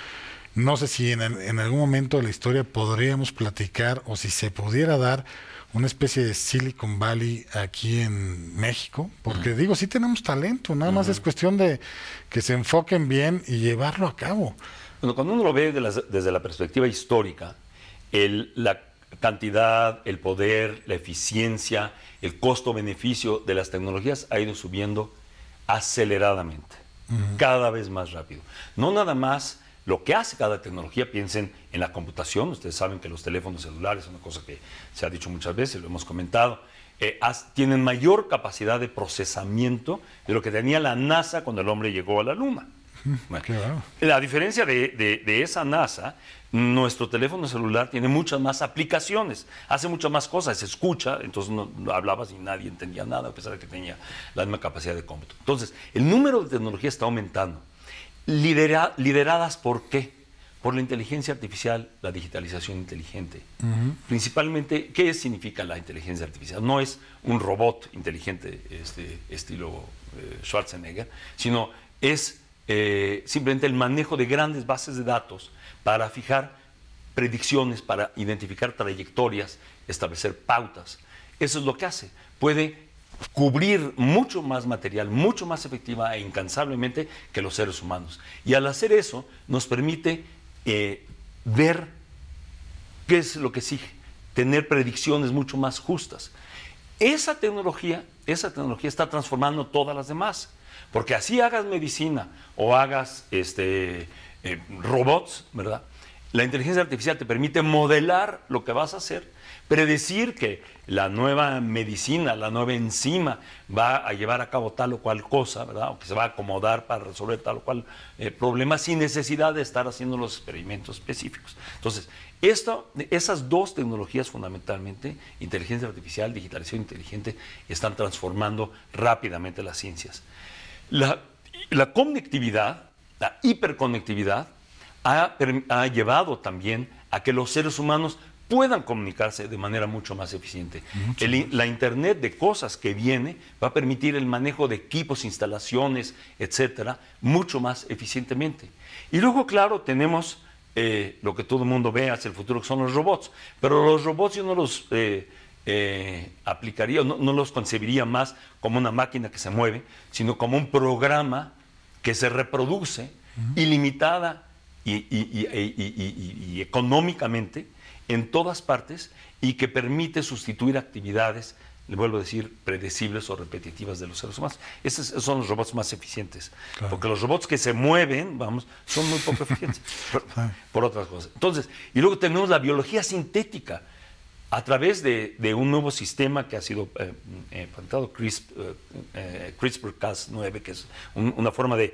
No sé si en, algún momento de la historia podríamos platicar o si se pudiera dar una especie de Silicon Valley aquí en México, porque digo, sí tenemos talento, nada más es cuestión de que se enfoquen bien y llevarlo a cabo cuando uno lo ve desde la perspectiva histórica, la cantidad, el poder, la eficiencia, el costo-beneficio de las tecnologías ha ido subiendo aceleradamente, cada vez más rápido. No nada más lo que hace cada tecnología, piensen en la computación, ustedes saben que los teléfonos celulares, es una cosa que se ha dicho muchas veces, lo hemos comentado, eh, tienen mayor capacidad de procesamiento de lo que tenía la NASA cuando el hombre llegó a la Luna. Bueno, La diferencia de, esa NASA, nuestro teléfono celular tiene muchas más aplicaciones, hace muchas más cosas, se escucha, entonces no, hablabas y nadie entendía nada, a pesar de que tenía la misma capacidad de cómputo. Entonces, el número de tecnología está aumentando. ¿Lideradas por qué? Por la inteligencia artificial, la digitalización inteligente. Principalmente, ¿qué significa la inteligencia artificial? No es un robot inteligente, este, estilo eh, Schwarzenegger, sino es eh, simplemente el manejo de grandes bases de datos para fijar predicciones, para identificar trayectorias, establecer pautas. Eso es lo que hace. Puede cubrir mucho más material, mucho más efectiva e incansablemente que los seres humanos. Y al hacer eso nos permite eh, ver qué es lo que sigue, tener predicciones mucho más justas. Esa tecnología, esa tecnología está transformando todas las demás. Porque así hagas medicina o hagas este, eh, robots, ¿verdad? La inteligencia artificial te permite modelar lo que vas a hacer, predecir que la nueva medicina, la nueva enzima va a llevar a cabo tal o cual cosa, ¿verdad? O que se va a acomodar para resolver tal o cual eh, problema sin necesidad de estar haciendo los experimentos específicos. Entonces, esas dos tecnologías fundamentalmente, inteligencia artificial, digitalización inteligente, están transformando rápidamente las ciencias. La, conectividad, la hiperconectividad, ha, llevado también a que los seres humanos puedan comunicarse de manera mucho más eficiente. la Internet de cosas que viene va a permitir el manejo de equipos, instalaciones, etcétera, mucho más eficientemente. Y luego, claro, tenemos eh, lo que todo el mundo ve hacia el futuro, que son los robots. Pero los robots yo no los eh, eh, aplicaría, no, no los concebiría más como una máquina que se mueve, sino como un programa que se reproduce ilimitada e, y, económicamente en todas partes y que permite sustituir actividades le vuelvo a decir, predecibles o repetitivas de los seres humanos. Esos son los robots más eficientes, porque los robots que se mueven, vamos, son muy poco eficientes, por, otras cosas. Entonces, y luego tenemos la biología sintética, a través de, un nuevo sistema que ha sido eh, eh, eh, eh CRISPR-Cas9, que es una forma de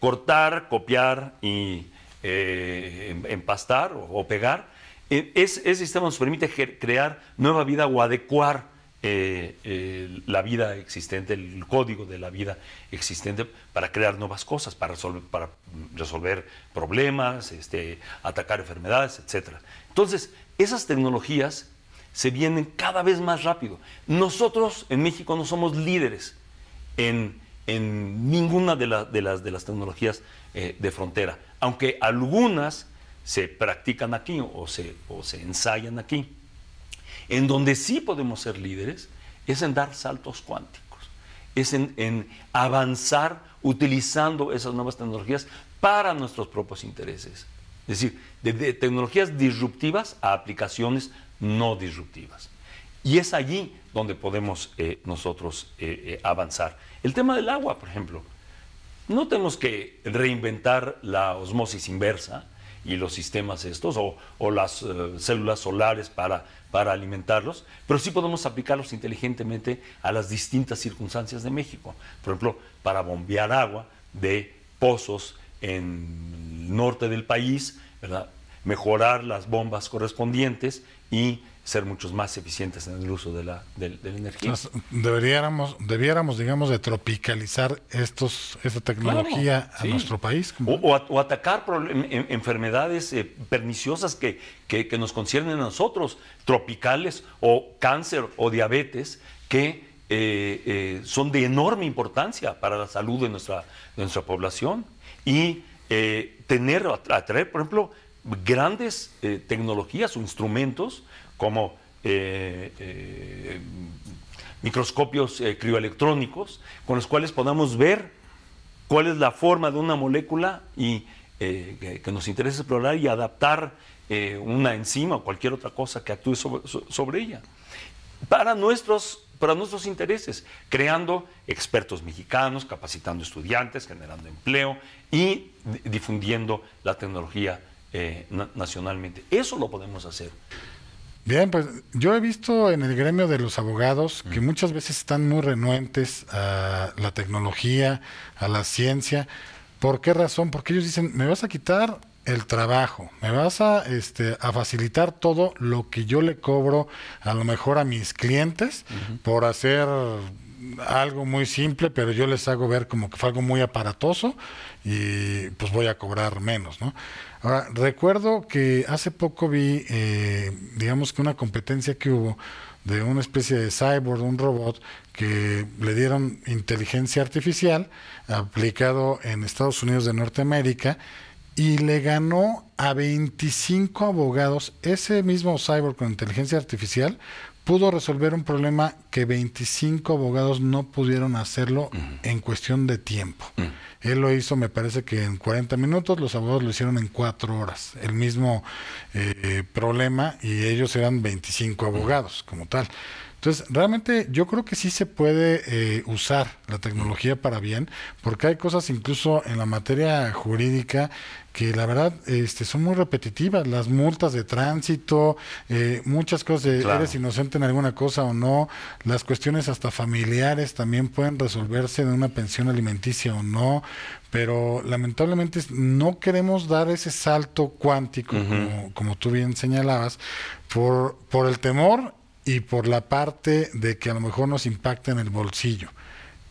cortar, copiar y em, empastar o, pegar, ese sistema nos permite crear nueva vida o adecuar eh, eh, la vida existente, el código de la vida existente para crear nuevas cosas, para resolver, problemas, este, atacar enfermedades, etc. Entonces, esas tecnologías se vienen cada vez más rápido. Nosotros en México no somos líderes en, ninguna de, de, las, de las tecnologías eh, de frontera, aunque algunas se practican aquí o se, o se ensayan aquí. En donde sí podemos ser líderes es en dar saltos cuánticos, es en, avanzar utilizando esas nuevas tecnologías para nuestros propios intereses. Es decir, de, tecnologías disruptivas a aplicaciones no disruptivas. Y es allí donde podemos eh, nosotros eh, eh, avanzar. El tema del agua, por ejemplo. No tenemos que reinventar la osmosis inversa, y los sistemas estos o, las eh, células solares para, para alimentarlos, pero sí podemos aplicarlos inteligentemente a las distintas circunstancias de México. Por ejemplo, para bombear agua de pozos en el norte del país, mejorar las bombas correspondientes y ser muchos más eficientes en el uso de la, energía. deberíamos, debiéramos, digamos, de tropicalizar estos, esta tecnología a nuestro país. O, atacar enfermedades eh, perniciosas que, nos conciernen a nosotros, tropicales o cáncer o diabetes, que eh, eh, son de enorme importancia para la salud de nuestra, de nuestra población. Y tener, atraer, por ejemplo, grandes eh, tecnologías o instrumentos como eh, eh, microscopios crioelectrónicos con los cuales podamos ver cuál es la forma de una molécula y que, nos interesa explorar y adaptar una enzima o cualquier otra cosa que actúe sobre, ella para nuestros para nuestros intereses, creando expertos mexicanos, capacitando estudiantes, generando empleo y difundiendo la tecnología eh, nacionalmente. Eso lo podemos hacer. Bien, pues yo he visto en el gremio de los abogados que muchas veces están muy renuentes a la tecnología, a la ciencia. ¿Por qué razón? Porque ellos dicen, me vas a quitar el trabajo, me vas a, este, a facilitar todo lo que yo le cobro a lo mejor a mis clientes por hacer algo muy simple, pero yo les hago ver como que fue algo muy aparatoso y pues voy a cobrar menos, ¿no? Ahora, recuerdo que hace poco vi, eh, digamos que una competencia que hubo de una especie de cyborg, un robot, que le dieron inteligencia artificial aplicado en Estados Unidos de Norteamérica y le ganó a 25 abogados ese mismo cyborg con inteligencia artificial pudo resolver un problema que 25 abogados no pudieron hacerlo en cuestión de tiempo. Él lo hizo, me parece que en 40 minutos, los abogados lo hicieron en 4 horas. El mismo eh, problema y ellos eran 25 abogados como tal. Entonces, realmente yo creo que sí se puede eh, usar la tecnología para bien, porque hay cosas incluso en la materia jurídica que la verdad este, son muy repetitivas, las multas de tránsito, eh, muchas cosas de eres inocente en alguna cosa o no, las cuestiones hasta familiares también pueden resolverse en una pensión alimenticia o no, pero lamentablemente no queremos dar ese salto cuántico, como, como, tú bien señalabas, por, por el temor y por la parte de que a lo mejor nos impacta en el bolsillo.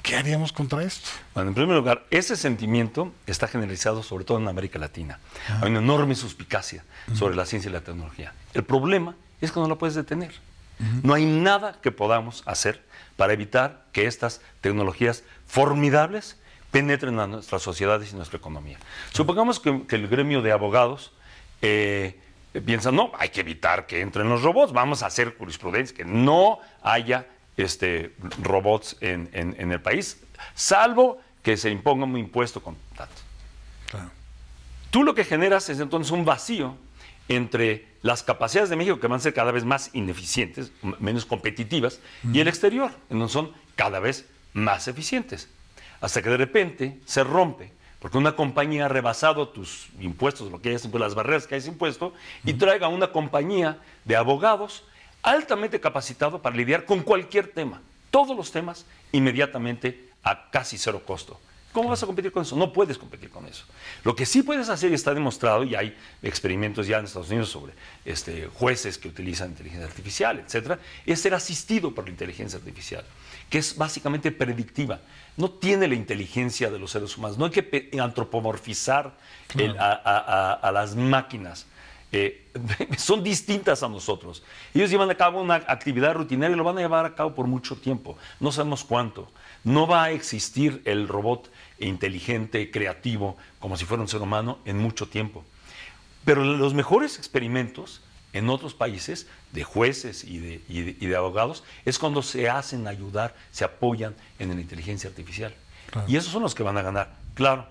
¿Qué haríamos contra esto? Bueno, en primer lugar, ese sentimiento está generalizado sobre todo en América Latina. Ah. Hay una enorme suspicacia sobre la ciencia y la tecnología. El problema es que no lo puedes detener. No hay nada que podamos hacer para evitar que estas tecnologías formidables penetren a nuestras sociedades y nuestra economía. Ah. Supongamos que, el gremio de abogados eh, eh, piensan, no, hay que evitar que entren los robots, vamos a hacer jurisprudencia, que no haya este, robots en, el país, salvo que se imponga un impuesto con datos. Tú lo que generas es entonces un vacío entre las capacidades de México que van a ser cada vez más ineficientes, menos competitivas, y el exterior, en donde son cada vez más eficientes. Hasta que de repente se rompe porque una compañía ha rebasado tus impuestos, lo que hayas impuesto, las barreras que hayas impuesto, y traiga una compañía de abogados altamente capacitado para lidiar con cualquier tema, todos los temas, inmediatamente a casi cero costo. ¿Cómo vas a competir con eso? No puedes competir con eso. Lo que sí puedes hacer, y está demostrado, y hay experimentos ya en Estados Unidos sobre este, jueces que utilizan inteligencia artificial, etcétera, es ser asistido por la inteligencia artificial, que es básicamente predictiva. No tiene la inteligencia de los seres humanos. No hay que antropomorfizar a, las máquinas. Eh, son distintas a nosotros. Ellos llevan a cabo una actividad rutinaria y lo van a llevar a cabo por mucho tiempo. No sabemos cuánto. No va a existir el robot inteligente, creativo, como si fuera un ser humano en mucho tiempo. Pero los mejores experimentos en otros países de jueces y de, abogados es cuando se hacen ayudar, se apoyan en la inteligencia artificial. Y esos son los que van a ganar. Claro,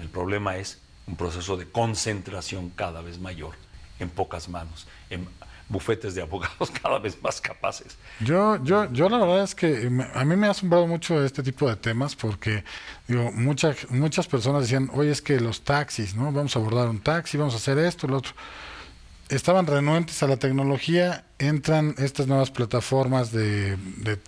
el problema es un proceso de concentración cada vez mayor en pocas manos. En, bufetes de abogados cada vez más capaces. Yo, yo, yo la verdad es que a mí me ha asombrado mucho este tipo de temas porque digo, muchas, muchas personas decían, oye, es que los taxis, ¿no? Vamos a abordar un taxi, vamos a hacer esto, lo otro. Estaban renuentes a la tecnología, entran estas nuevas plataformas de,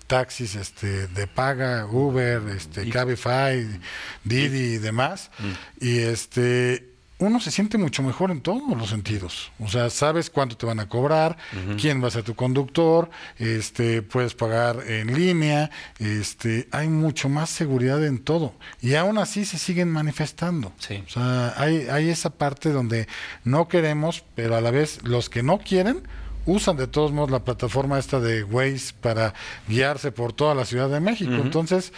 taxis, este, de paga, Uber, este, Cabify, Didi y, demás. Mm. y este uno se siente mucho mejor en todos los sentidos. O sea, sabes cuánto te van a cobrar, quién va a ser tu conductor, este, puedes pagar en línea, este, hay mucho más seguridad en todo. Y aún así se siguen manifestando. O sea, hay, esa parte donde no queremos, pero a la vez los que no quieren, usan de todos modos la plataforma esta de Waze para guiarse por toda la Ciudad de México. Entonces,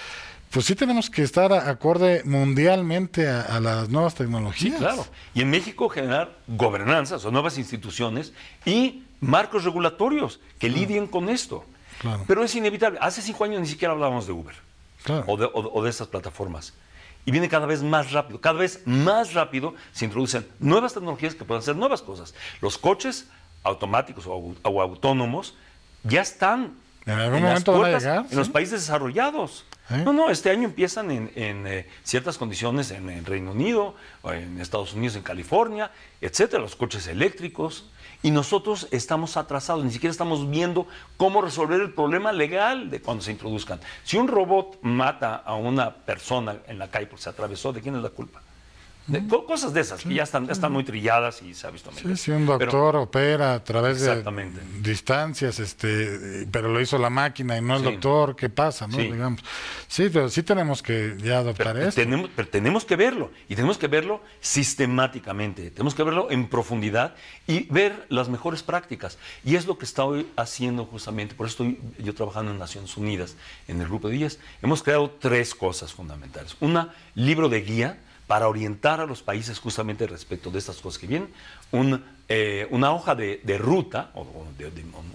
pues sí tenemos que estar acorde mundialmente a, las nuevas tecnologías. claro. Y en México generar gobernanzas o nuevas instituciones y marcos regulatorios que lidien con esto. Claro. Pero es inevitable. Hace cinco años ni siquiera hablábamos de Uber o, de, o, estas plataformas y viene cada vez más rápido. Cada vez más rápido se introducen nuevas tecnologías que pueden hacer nuevas cosas. Los coches automáticos o, autónomos ya están en los países desarrollados. ¿Eh? No, no, este año empiezan en, eh, ciertas condiciones en, en, Reino Unido, en Estados Unidos, en California, etcétera, los coches eléctricos. Y nosotros estamos atrasados, ni siquiera estamos viendo cómo resolver el problema legal de cuando se introduzcan. Si un robot mata a una persona en la calle porque se atravesó, ¿de quién es la culpa? cosas de esas, que ya están, están muy trilladas y se ha visto Sí, si un doctor opera a través de distancias, este, pero lo hizo la máquina y no el doctor, ¿qué pasa? No? Digamos. Sí, pero sí tenemos que ya adoptar esto Tenemos, pero tenemos que verlo, y tenemos que verlo sistemáticamente, tenemos que verlo en profundidad y ver las mejores prácticas. Y es lo que está hoy haciendo justamente, por eso estoy yo trabajando en Naciones Unidas, en el grupo de guías. Hemos creado tres cosas fundamentales. Una, libro de guía para orientar a los países justamente respecto de estas cosas que vienen, eh, una hoja de, ruta, o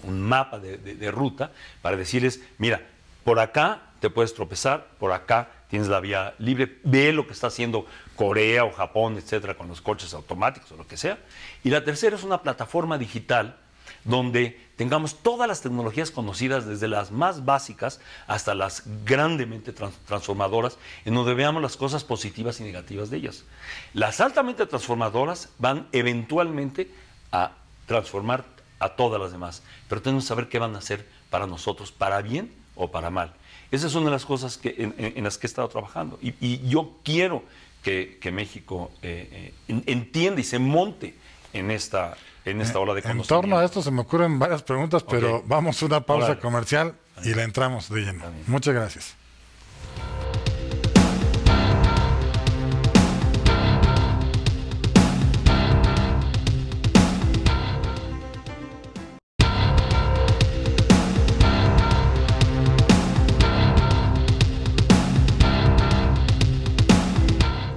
un mapa de, ruta, para decirles, mira, por acá te puedes tropezar, por acá tienes la vía libre, ve lo que está haciendo Corea o Japón, etcétera, con los coches automáticos o lo que sea. Y la tercera es una plataforma digital donde tengamos todas las tecnologías conocidas, desde las más básicas hasta las grandemente transformadoras, en donde veamos las cosas positivas y negativas de ellas. Las altamente transformadoras van eventualmente a transformar a todas las demás, pero tenemos que saber qué van a hacer para nosotros, para bien o para mal. Esa es una de las cosas en, las que he estado trabajando. Y, yo quiero que, México eh, eh, entienda y se monte en esta, en esta ola de eh, En torno a esto se me ocurren varias preguntas, pero vamos a una pausa comercial y la entramos de lleno. Muchas gracias.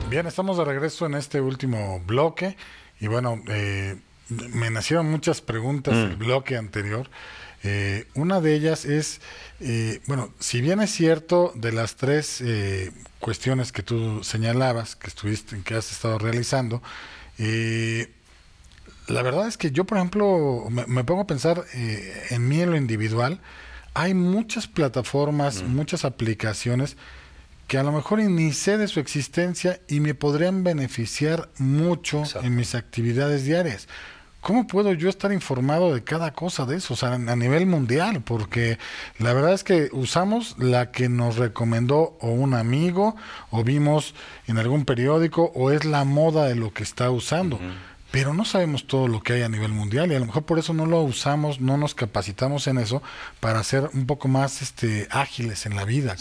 Bien, estamos de regreso en este último bloque y bueno, eh, me nacieron muchas preguntas el mm. bloque anterior. Eh, una de ellas es, eh, bueno, si bien es cierto de las tres cuestiones que tú señalabas, que estuviste, que has estado realizando, la verdad es que yo, por ejemplo, me, pongo a pensar en mí en lo individual. Hay muchas plataformas, mm. muchas aplicaciones que a lo mejor inicié de su existencia y me podrían beneficiar mucho en mis actividades diarias. ¿Cómo puedo yo estar informado de cada cosa de eso? O sea, a nivel mundial, porque la verdad es que usamos la que nos recomendó o un amigo, o vimos en algún periódico, o es la moda de lo que está usando pero no sabemos todo lo que hay a nivel mundial y a lo mejor por eso no lo usamos, no nos capacitamos en eso para ser un poco más este, ágiles en la vida.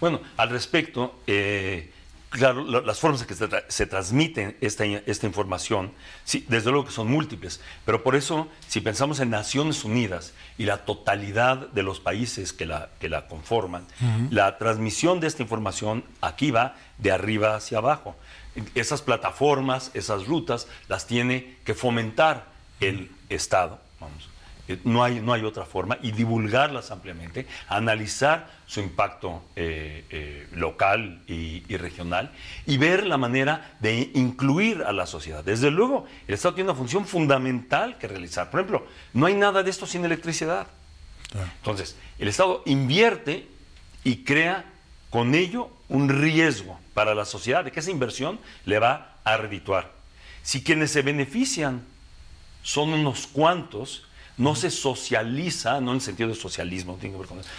Bueno, al respecto, eh, claro, las formas en que se, transmite esta, información, desde luego que son múltiples, pero por eso si pensamos en Naciones Unidas y la totalidad de los países que la, que la conforman, la transmisión de esta información aquí va de arriba hacia abajo esas plataformas, esas rutas, las tiene que fomentar el Estado. Eh, no hay, no hay otra forma y divulgarlas ampliamente, analizar su impacto eh, eh, local y, regional y ver la manera de incluir a la sociedad. Desde luego, el Estado tiene una función fundamental que realizar. Por ejemplo, no hay nada de esto sin electricidad. Entonces, el Estado invierte y crea con ello un riesgo para la sociedad, de que esa inversión le va a redituar. Si quienes se benefician son unos cuantos, no se socializa, no en el sentido de socialismo,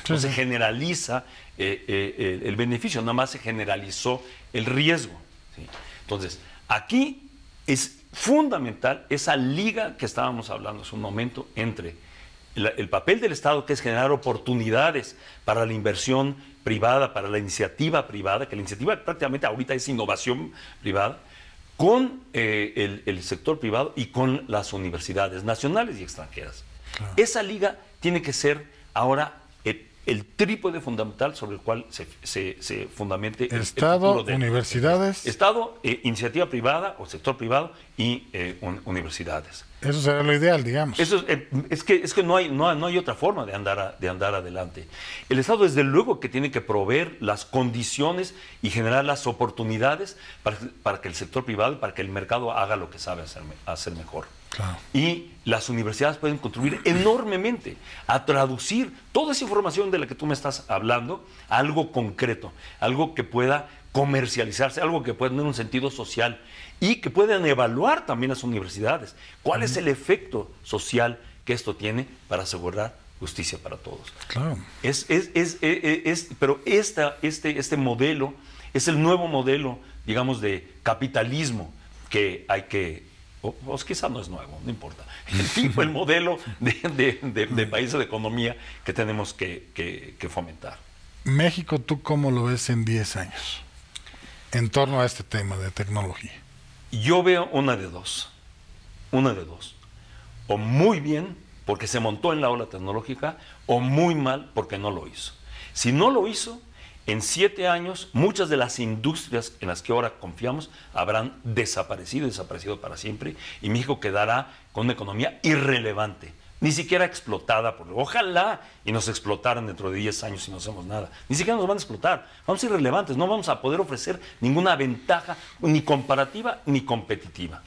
no se generaliza el beneficio, nada más se generalizó el riesgo. Entonces, aquí es fundamental esa liga que estábamos hablando hace un momento entre el, el papel del Estado, que es generar oportunidades para la inversión privada, para la iniciativa privada, que la iniciativa prácticamente ahorita es innovación privada, con eh, el, sector privado y con las universidades nacionales y extranjeras. Esa liga tiene que ser ahora el, trípode fundamental sobre el cual se, se, se fundamente Estado, el de, universidades. Estado, eh, iniciativa privada o sector privado y eh, universidades. Eso será lo ideal, digamos. Eso eh, es, que, es que no, hay, otra forma de andar, de andar adelante. El Estado, desde luego, que tiene que proveer las condiciones y generar las oportunidades para, que el sector privado para que el mercado haga lo que sabe hacer, hacer mejor. Y las universidades pueden contribuir enormemente a traducir toda esa información de la que tú me estás hablando a algo concreto, algo que pueda comercializarse, algo que pueda tener un sentido social y que puedan evaluar también las universidades cuál es el efecto social que esto tiene para asegurar justicia para todos. Claro. Es, es, e, e, es, pero esta, este, este modelo es el nuevo modelo, digamos, de capitalismo que hay que o, o, quizá no es nuevo, no importa. El tipo, el modelo de, de, países de economía que tenemos que, que, que, fomentar. México, ¿tú cómo lo ves en 10 años en torno a este tema de tecnología? Yo veo una de dos, una de dos. O muy bien porque se montó en la ola tecnológica o muy mal porque no lo hizo. Si no lo hizo, en siete años muchas de las industrias en las que ahora confiamos habrán desaparecido, desaparecido para siempre y México quedará con una economía irrelevante ni siquiera explotada por... Ojalá y nos explotaran dentro de 10 años si no hacemos nada. Ni siquiera nos van a explotar. Vamos a ser irrelevantes. No vamos a poder ofrecer ninguna ventaja ni comparativa ni competitiva.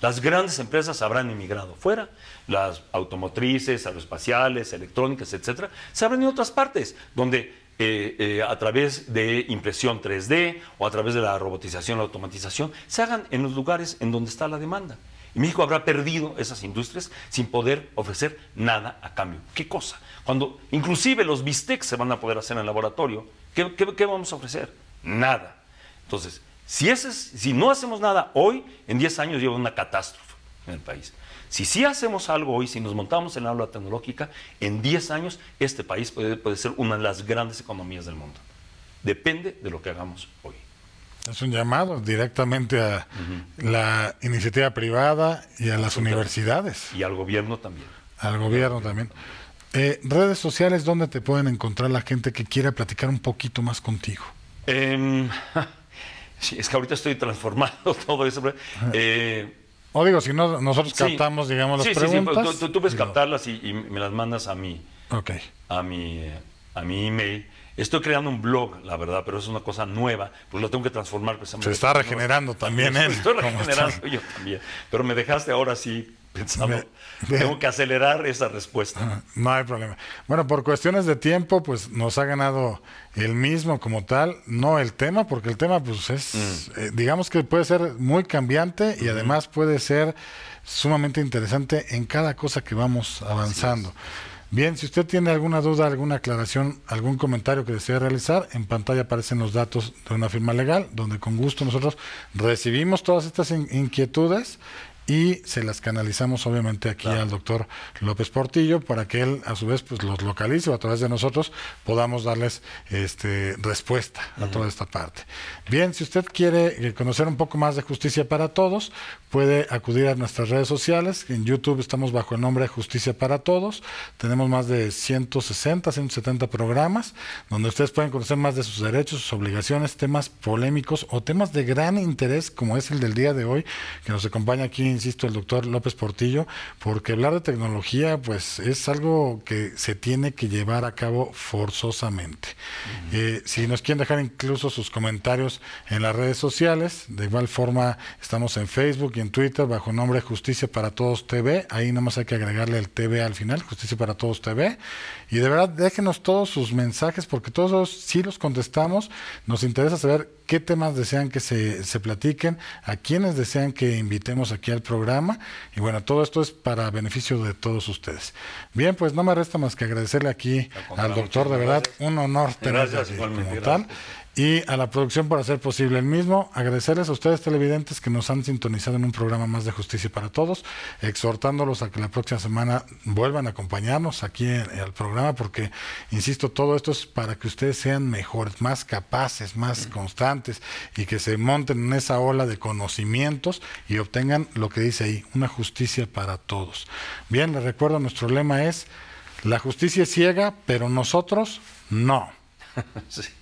Las grandes empresas habrán emigrado fuera, las automotrices, aeroespaciales, electrónicas, etcétera, se habrán ido a otras partes, donde eh, eh, a través de impresión 3D o a través de la robotización, la automatización, se hagan en los lugares en donde está la demanda. Y México habrá perdido esas industrias sin poder ofrecer nada a cambio. ¿Qué cosa? Cuando inclusive los bistecs se van a poder hacer en el laboratorio, ¿qué, vamos a ofrecer? Nada. Entonces, si, no hacemos nada hoy, en 10 años lleva una catástrofe en el país. Si sí hacemos algo hoy, si nos montamos en la aula tecnológica, en 10 años este país puede ser una de las grandes economías del mundo. Depende de lo que hagamos hoy. Es un llamado directamente a la iniciativa privada y a las universidades. Y al gobierno también. Al gobierno también. Eh, redes sociales, ¿dónde te pueden encontrar la gente que quiera platicar un poquito más contigo? Em, es que ahorita estoy transformado todo eso. Eh, o digo, si no, nosotros captamos, digamos, las pues, preguntas. tú, puedes captarlas y, me las mandas a mí. Ok. A mi, eh, a mi email Estoy creando un blog, la verdad, pero es una cosa nueva, pues lo tengo que transformar precisamente. Se está regenerando también él. ¿eh? Estoy regenerando yo también. Pero me dejaste ahora sí pensando. tengo que acelerar esa respuesta. No hay problema. Bueno, por cuestiones de tiempo, pues nos ha ganado el mismo como tal, no el tema, porque el tema, pues es, mm. eh, digamos que puede ser muy cambiante y además puede ser sumamente interesante en cada cosa que vamos avanzando. Bien, si usted tiene alguna duda, alguna aclaración, algún comentario que desee realizar, en pantalla aparecen los datos de una firma legal, donde con gusto nosotros recibimos todas estas inquietudes y se las canalizamos obviamente aquí al doctor López Portillo para que él a su vez pues los localice o a través de nosotros podamos darles este, respuesta a toda esta parte. Bien, si usted quiere eh, conocer un poco más de Justicia para Todos, puede acudir a nuestras redes sociales. En YouTube estamos bajo el nombre Justicia para Todos. Tenemos más de 160, 170 programas donde ustedes pueden conocer más de sus derechos, sus obligaciones, temas polémicos o temas de gran interés como es el del día de hoy que nos acompaña aquí insisto, el doctor López Portillo, porque hablar de tecnología, pues es algo que se tiene que llevar a cabo forzosamente. Eh, si nos quieren dejar incluso sus comentarios en las redes sociales, de igual forma estamos en Facebook y en Twitter bajo nombre Justicia para Todos TV, ahí nomás hay que agregarle el TV al final, Justicia para Todos TV, y de verdad déjenos todos sus mensajes, porque todos sí los contestamos, nos interesa saber qué temas desean que se, se platiquen, a quiénes desean que invitemos aquí al programa. Y bueno, todo esto es para beneficio de todos ustedes. Bien, pues no me resta más que agradecerle aquí al doctor, de verdad, un honor tenerlo como y a la producción por hacer posible el mismo. Agradecerles a ustedes televidentes que nos han sintonizado en un programa más de justicia para todos, exhortándolos a que la próxima semana vuelvan a acompañarnos aquí en, el programa porque, insisto, todo esto es para que ustedes sean mejores, más capaces, más constantes y que se monten en esa ola de conocimientos y obtengan lo que dice ahí, una justicia para todos. Bien, les recuerdo, nuestro lema es, la justicia es ciega, pero nosotros no. sí.